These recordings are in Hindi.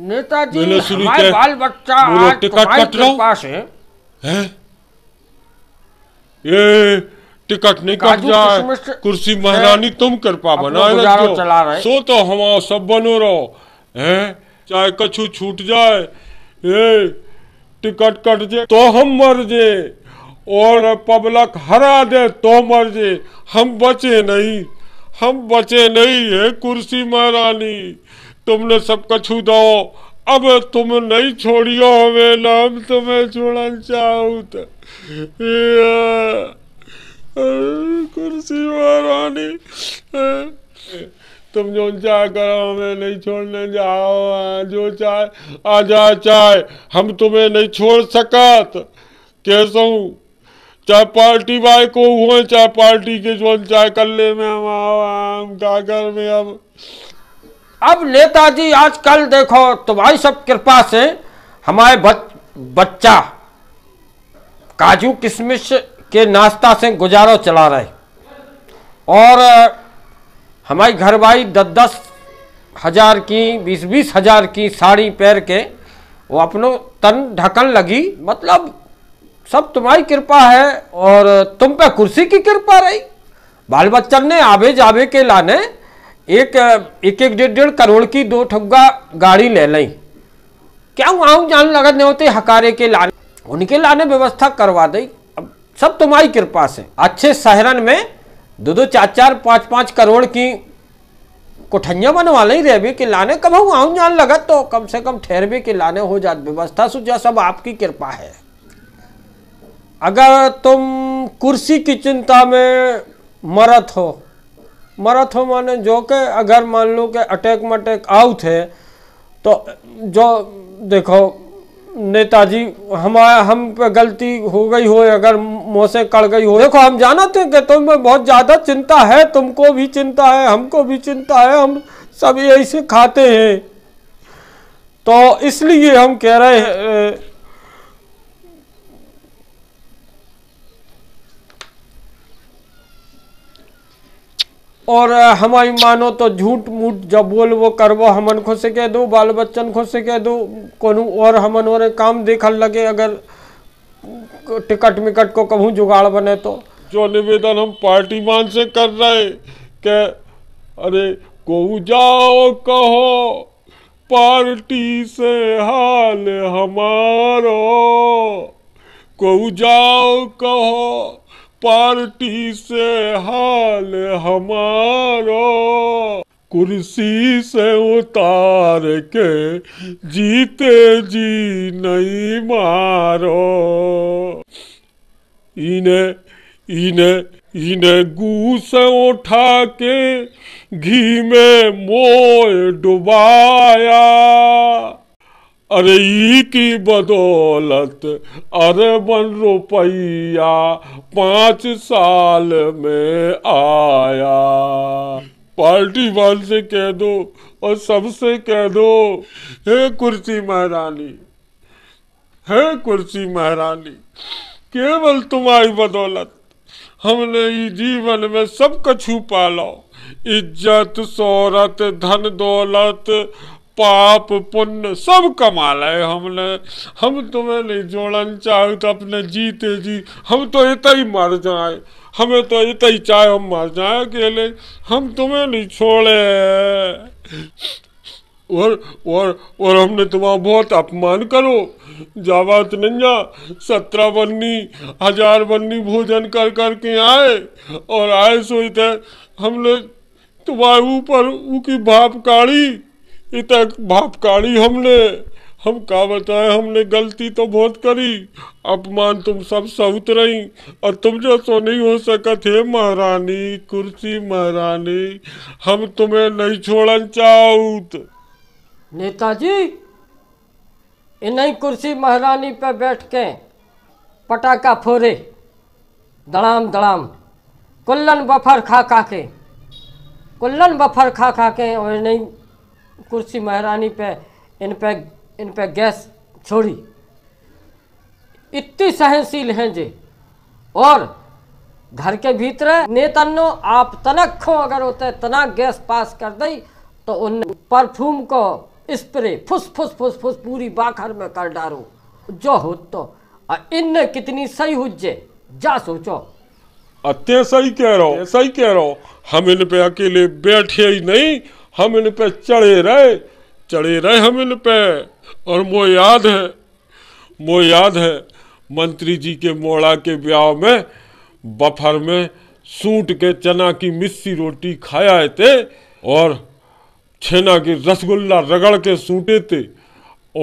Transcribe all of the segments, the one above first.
नेताजी हमारे बाल बच्चा आज तुम्हारे पास है, ये टिकट नहीं कट जाए कुर्सी महारानी तुम कृपा बनाए सो तो हम सब बनो रहो है चाहे कछु छूट जाए ये टिकट कट जे तो हम मर जे और पब्लिक हरा दे तो मर जे हम बचे नहीं हम बचे नहीं है कुर्सी महारानी तुमने सब कछु दो अब तुम नहीं छोड़ियो हमें नाम तुम्हें छोड़न चाहूत तो। कुर्सी महारानी तुम जो चाह करो हमें नहीं छोड़ने जाओ जो चाहे आ जा चाहे हम तुम्हें नहीं छोड़ सकत कैसा चाहे पार्टी बाय को हुए चाहे पार्टी के जो चाहे कल्ले में हम आओ हम काकर में हम अब नेताजी आजकल देखो तुम्हारी तो सब कृपा से हमारे बच, बच्चा काजू किशमिश के नाश्ता से गुजारो चला रहे और हमारी घरवाई दस दस हजार की बीस बीस हजार की साड़ी पैर के वो अपनो तन ढकन लगी मतलब सब तुम्हारी कृपा है और तुम पे कुर्सी की कृपा रही बाल बच्चन ने आवे जावे के लाने एक एक एक डेढ़ डेढ़ करोड़ की दो ठग्गा गाड़ी ले लें क्या वहाँ जान लगा नहीं होते हकारे के लाने उनके लाने व्यवस्था करवा दी अब सब तुम्हारी कृपा से अच्छे शहरन में दो दो चार चार पाँच पाँच करोड़ की कोठैया बनवा लें रेबे के लाने कब आऊँ जान लगा तो कम से कम ठहरबे के लाने हो जात व्यवस्था सुझा सब आपकी कृपा है अगर तुम कुर्सी की चिंता में मरत हो माने जो के अगर मान लो कि अटैक में अटैक आउट है तो जो देखो नेताजी हमारे हम पे गलती हो गई हो अगर मोसे कड़ गई हो देखो हम जानते कि तुम्हें बहुत ज़्यादा चिंता है तुमको भी चिंता है हमको भी चिंता है हम सब यही से खाते हैं तो इसलिए हम कह रहे हैं और हमारी मानो तो झूठ मूठ जब बोल वो करवो हमन से कह दो बाल बच्चन से कह दो को और हमन और काम देखल लगे अगर टिकट मिकट को कहूँ जुगाड़ बने तो जो निवेदन हम पार्टी मान से कर रहे के अरे को जाओ कहो पार्टी से हाल हमारो को जाओ कहो पार्टी से हाल हमारा कुर्सी से उतार के जीते जी नहीं मारो इने इने इने गू से उठा के घी में मोय डुबाया अरे की बदौलत बन रुपया पांच साल में आया पार्टी वाल से कह दो और सबसे कह दो हे कुर्सी महारानी हे कुर्सी महारानी केवल तुम्हारी बदौलत हमने जीवन में सब कछु पालो इज्जत शोरत धन दौलत पाप पुण्य सब कमा लाए हमने हम तुम्हें नहीं जोड़न चाहे तो अपने जीते जी हम तो इतना ही मर जाए हमें तो इतना ही चाहे हम मर जाए अकेले हम तुम्हें नहीं छोड़े और और और हमने तुम्हारा बहुत अपमान करो जावात नंजा सत्रह बन्नी हजार बन्नी भोजन कर कर के आए और आए सोचते हमने तुम्हारे ऊपर उनकी भाप काढ़ी इतक भाप काढ़ी हमने हम का बताए हमने गलती तो बहुत करी अपमान तुम सब सहुत रही और तुम जो सो नहीं हो सका थे महारानी कुर्सी महारानी हम तुम्हें नहीं छोड़न चाहूत नेताजी इन्हीं कुर्सी महारानी पे बैठ के पटाखा फोरे दड़ाम दड़ाम कुल्लन बफर खा खा के कुल्लन बफर खा खा के और नहीं कुर्सी महारानी पे इन पे इन पे गैस छोड़ी इतनी सहनशील हैं जे और घर के भीतर नेतन्नो आप तनक खो अगर होते तनक गैस पास कर दई तो उन परफ्यूम को स्प्रे फुस फुस फुस फुस पूरी बाखर में कर डारो जो हो तो इन कितनी सही हुजे जा सोचो अत्य सही कह रहो सही कह रहो हम इन पे अकेले बैठे ही नहीं हम इन पे चढ़े रहे चढ़े रहे हम इन पे और मो याद है मो याद है मंत्री जी के मोड़ा के ब्याह में बफर में सूट के चना की मिस्सी रोटी खाया थे और छेना के रसगुल्ला रगड़ के सूटे थे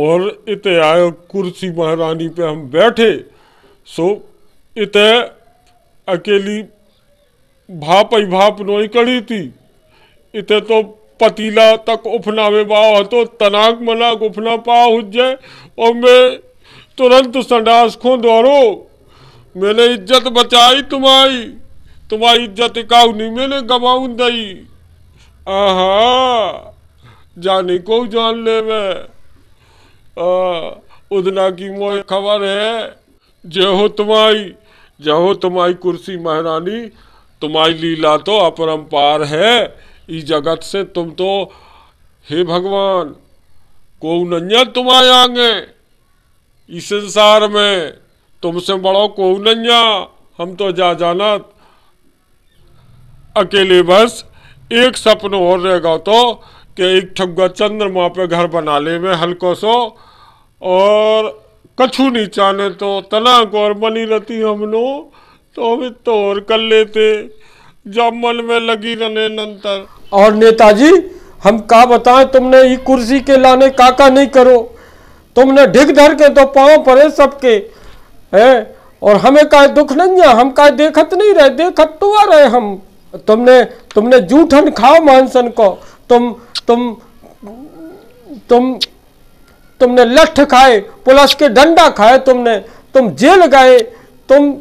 और इत आयो कुर्सी महारानी पे हम बैठे सो इत अकेली भाप ही भाप नोई कड़ी थी इत तो पतीला तक उफना में बाव तो तनाक मनाक उफना हो जाए और मैं तुरंत संडास खो दौड़ो मैंने इज्जत बचाई तुम्हारी तुम्हारी इज्जत इकाऊ नहीं मैंने गवाऊ दई आ जाने को जान ले मैं उदना की मोह खबर है जय हो तुम्हारी जय हो तुम्हारी कुर्सी महारानी तुम्हारी लीला तो अपरम्पार है इस जगत से तुम तो हे भगवान को नैया तुम आएंगे इस संसार में तुमसे बड़ो को नैया हम तो जा जाना अकेले बस एक सपन और रहेगा तो कि एक ठुगा चंद्रमा पे घर बना ले में हल्को सो और कछु नहीं चाहने तो को और बनी रहती हम नो तो हम तो और कर लेते जब मन में लगी रहने नंतर और नेताजी हम का बताएं तुमने ये कुर्सी के लाने काका नहीं करो तुमने ढिग धर के तो पाँव पड़े सबके है और हमें का दुख नहीं है हम का देखत नहीं रहे देखत तो आ रहे हम तुमने तुमने जूठन खाओ मानसन को तुम तुम तुम तुमने लठ खाए पुलिस के डंडा खाए तुमने तुम जेल गए तुम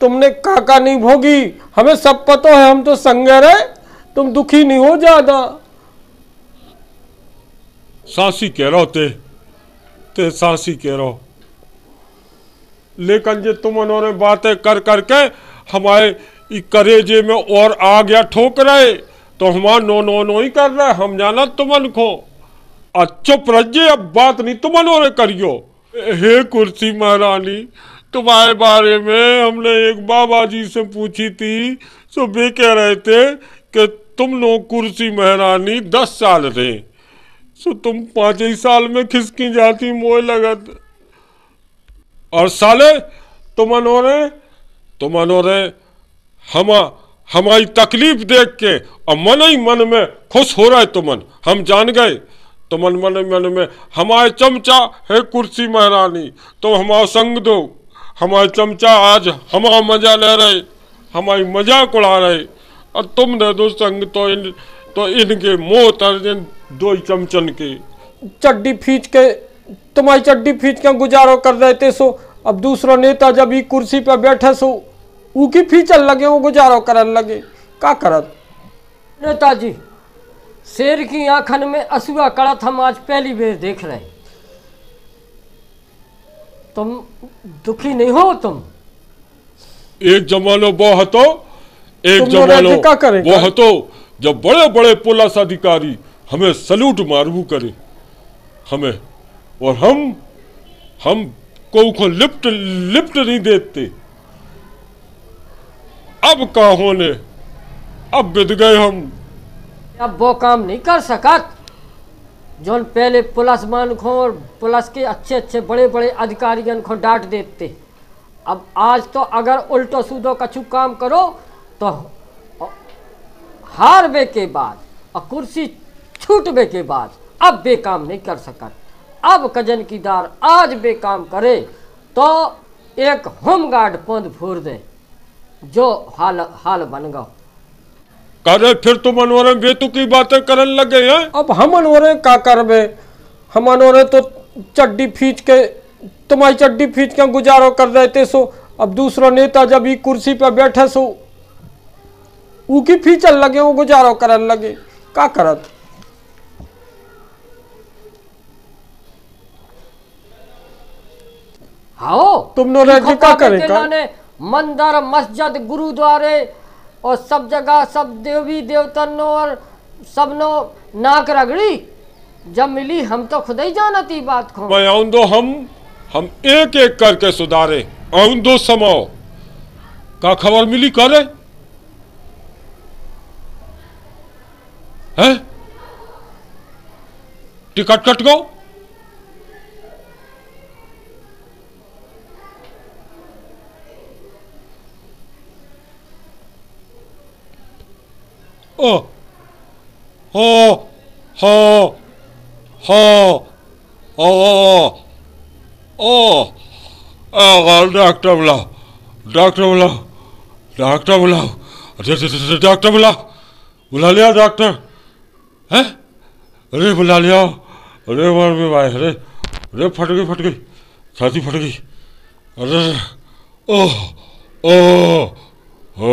तुमने काका नहीं भोगी हमें सब पतो है हम तो संगे रहे तुम दुखी नहीं हो ज्यादा सासी कह रहो ते ते सासी कह रहो लेकिन जे तुम उन्होंने बातें कर करके हमारे करेजे में और आ गया ठोक रहे तो हमारा नो नो नो ही कर रहा है हम जाना तुमन को अच्छो प्रजे अब बात नहीं तुम उन्होंने करियो हे कुर्सी महारानी तुम्हारे बारे में हमने एक बाबा जी से पूछी थी सो वे कह रहे थे कि तुम लोग कुर्सी महरानी दस साल थे सो तो तुम पाँच ही साल में खिसकी जाती मोह लगत और साले तुम अनोरे तुम अनोरे हम हमारी तकलीफ देख के और मन ही मन में खुश हो रहा है तुमन हम जान गए तुमन मन मन में हमारे चमचा है कुर्सी महारानी तुम तो हमारा संग दो हमारे चमचा आज हमारा मजा ले रहे हमारी मजाक उड़ा रहे और तुम दे दो संग तो इन तो इनके मोह तर दो चमचन के चड्डी फीच के तुम्हारी चड्डी फीच के गुजारो कर देते सो अब दूसरा नेता जब ही कुर्सी पर बैठे सो ऊकी फीचल लगे वो गुजारो करन लगे का करत नेताजी शेर की आखन में असुआ कड़ा था आज पहली बेर देख रहे तुम दुखी नहीं हो तुम एक जमानो बो हतो एक जमानो वो हतो जब बड़े बड़े पुलिस अधिकारी हमें सल्यूट मारू करे हमें और हम हम को लिफ्ट लिफ्ट नहीं देते अब का होने अब बिद गए हम अब वो काम नहीं कर सका जो पहले पुलिस मान खो और पुलिस के अच्छे अच्छे बड़े बड़े अधिकारी को डांट देते अब आज तो अगर उल्टो सूदो कछु काम करो तो हारबे के बाद और कुर्सी छूटबे के बाद अब बेकाम नहीं कर सकत अब कजन की दार आज बेकाम करे तो एक होम गार्ड पद फोड़ दे जो हाल हाल बन गो करे फिर तुम तो अनवरे बेतु की बातें करने लगे हैं अब हम अनोरे का करबे हम अनोरे तो चड्डी फीच के तुम्हारी चड्डी फीच के गुजारो कर देते सो अब दूसरा नेता जब ये कुर्सी पर बैठे सो उकी फी चल लगे वो गुजारो कर लगे का करत हाँ नो रह का करे का मंदिर मस्जिद गुरुद्वारे और सब जगह सब देवी देवतन और सब नो नाक रगड़ी जब मिली हम तो खुद ही जाना थी बात को मैं दो हम हम एक एक करके सुधारे आउन दो समाओ का खबर मिली करे है टिकट कट गो ओ हो हो हो ओ ओ डॉक्टर बुलाओ डॉक्टर बुलाओ डॉक्टर बुलाओ डॉक्टर बुलाओ बुला लिया डॉक्टर है अरे बुला लिया अरे मर गई भाई अरे अरे फट गई फट गई छाती फट गई अरे ओह ओह ओ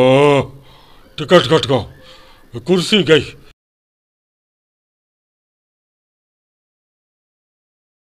टिकट कट गो कुर्सी गई